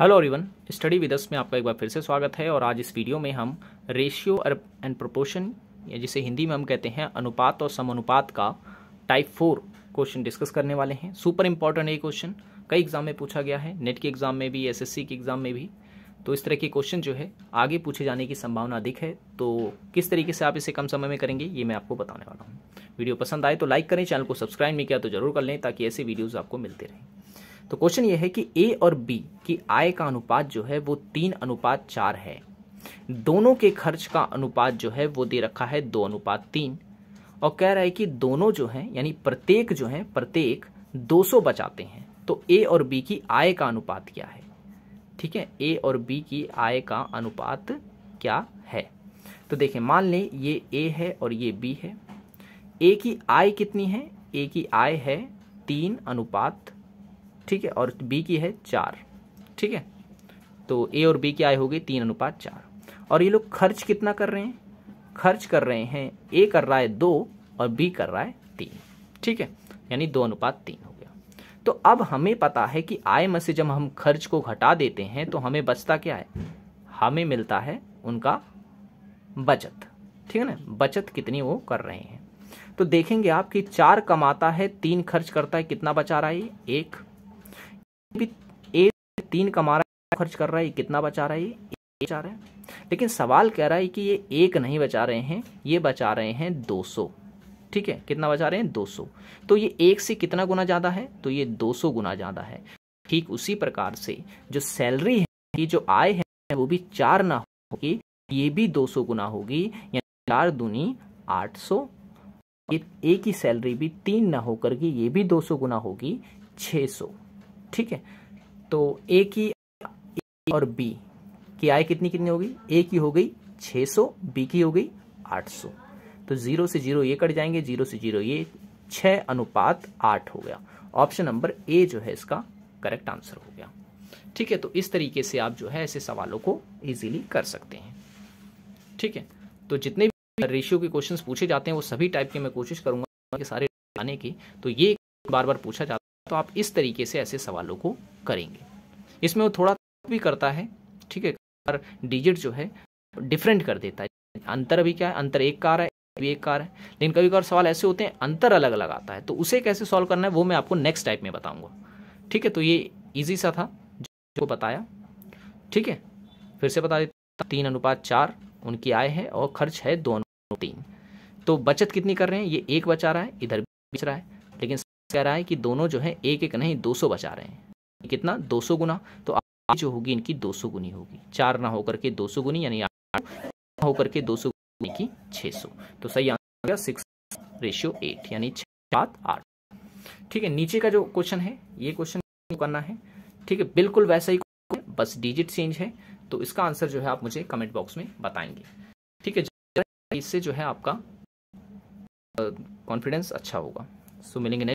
hello everyone study with us में आपका एक बार फिर से स्वागत है और आज इस वीडियो में हम रेशियो एंड प्रोपोर्शन या जिसे हिंदी में हम कहते हैं अनुपात और समानुपात का टाइप फोर क्वेश्चन डिस्कस करने वाले हैं सुपर इंपॉर्टेंट ये क्वेश्चन कई एग्जाम में पूछा गया है नेट के एग्जाम में भी एस के एग्जाम में भी तो इस तरह के क्वेश्चन जो है आगे पूछे जाने की संभावना अधिक है तो किस तरीके से आप इसे कम समय में करेंगे ये मैं आपको बताने वाला हूँ वीडियो पसंद आए तो लाइक करें चैनल को सब्सक्राइब नहीं किया तो जरूर कर लें ताकि ऐसे वीडियोज़ आपको मिलते रहें तो क्वेश्चन ये है कि ए और बी की आय का अनुपात जो है वो तीन अनुपात चार है दोनों के खर्च का अनुपात जो है वो दे रखा है दो अनुपात तीन और कह रहा है कि दोनों जो हैं यानी प्रत्येक जो हैं प्रत्येक 200 बचाते हैं तो ए और बी की आय का अनुपात क्या है ठीक है ए और बी की आय का अनुपात क्या है तो देखें मान लें ये ए है और ये बी है ए की आय कितनी है ए की आय है तीन अनुपात ठीक है और बी की है चार ठीक है तो ए और बी की आय हो गई तीन अनुपात चार और ये लोग खर्च कितना कर रहे हैं खर्च कर रहे हैं ए कर रहा है दो और बी कर रहा है तीन ठीक है यानी दो अनुपात तीन हो गया तो अब हमें पता है कि आय में से जब हम खर्च को घटा देते हैं तो हमें बचता क्या है हमें मिलता है उनका बचत ठीक है ना बचत कितनी वो कर रहे हैं तो देखेंगे आप कि चार कमाता है तीन खर्च करता है कितना बचा रहा है एक भी ए तीन कमा रहा है खर्च कर रहा है कितना बचा रहा है ये बचा रहा है लेकिन सवाल कह रहा है कि ये एक नहीं बचा रहे हैं ये बचा रहे हैं 200 ठीक है कितना बचा रहे हैं 200 तो ये एक से कितना गुना ज़्यादा है तो ये 200 गुना ज़्यादा है ठीक उसी प्रकार से जो सैलरी है ये जो आय है वो भी चार ना होगी ये भी 200 गुना होगी यानी चार दूनी 800 ये एक ही सैलरी भी तीन ना होकर के ये भी 200 गुना होगी 600 ठीक है तो ए की और बी की आय कितनी कितनी हो गई ए की हो गई 600 बी की हो गई 800 तो जीरो से जीरो ये कट जाएंगे जीरो से जीरो ये छः अनुपात आठ हो गया ऑप्शन नंबर ए जो है इसका करेक्ट आंसर हो गया ठीक है तो इस तरीके से आप जो है ऐसे सवालों को इजीली कर सकते हैं ठीक है तो जितने भी रेशियो के क्वेश्चंस पूछे जाते हैं वो सभी टाइप के मैं कोशिश करूंगा कि सारे आने की तो ये बार बार पूछा जाता तो आप इस तरीके से ऐसे सवालों को करेंगे इसमें वो थोड़ा भी करता है ठीक है पर डिजिट जो है डिफरेंट कर देता है अंतर अभी क्या है अंतर एक कार है भी एक कार है लेकिन कभी कभार सवाल ऐसे होते हैं अंतर अलग अलग आता है तो उसे कैसे सॉल्व करना है वो मैं आपको नेक्स्ट टाइप में बताऊंगा ठीक है तो ये इजी सा था जो बताया ठीक है फिर से बता देता तीन अनुपात चार उनकी आय है और खर्च है दो अनुपात तीन तो बचत कितनी कर रहे हैं ये एक बचा रहा है इधर भी बच रहा है कह रहा है कि दोनों जो है एक एक नहीं 200 बचा रहे हैं कितना 200 गुना तो जो होगी इनकी 200 गुनी होगी चार ना होकर के 200 गुनी यानी होकर के 200 गुनी की 600 तो सही आंसर सिक्स रेशियो एट यानी सात आठ ठीक है नीचे का जो क्वेश्चन है ये क्वेश्चन करना है ठीक है बिल्कुल वैसा ही बस डिजिट चेंज है तो इसका आंसर जो है आप मुझे कमेंट बॉक्स में बताएंगे ठीक है इससे जो है आपका कॉन्फिडेंस अच्छा होगा सो मिलेंगे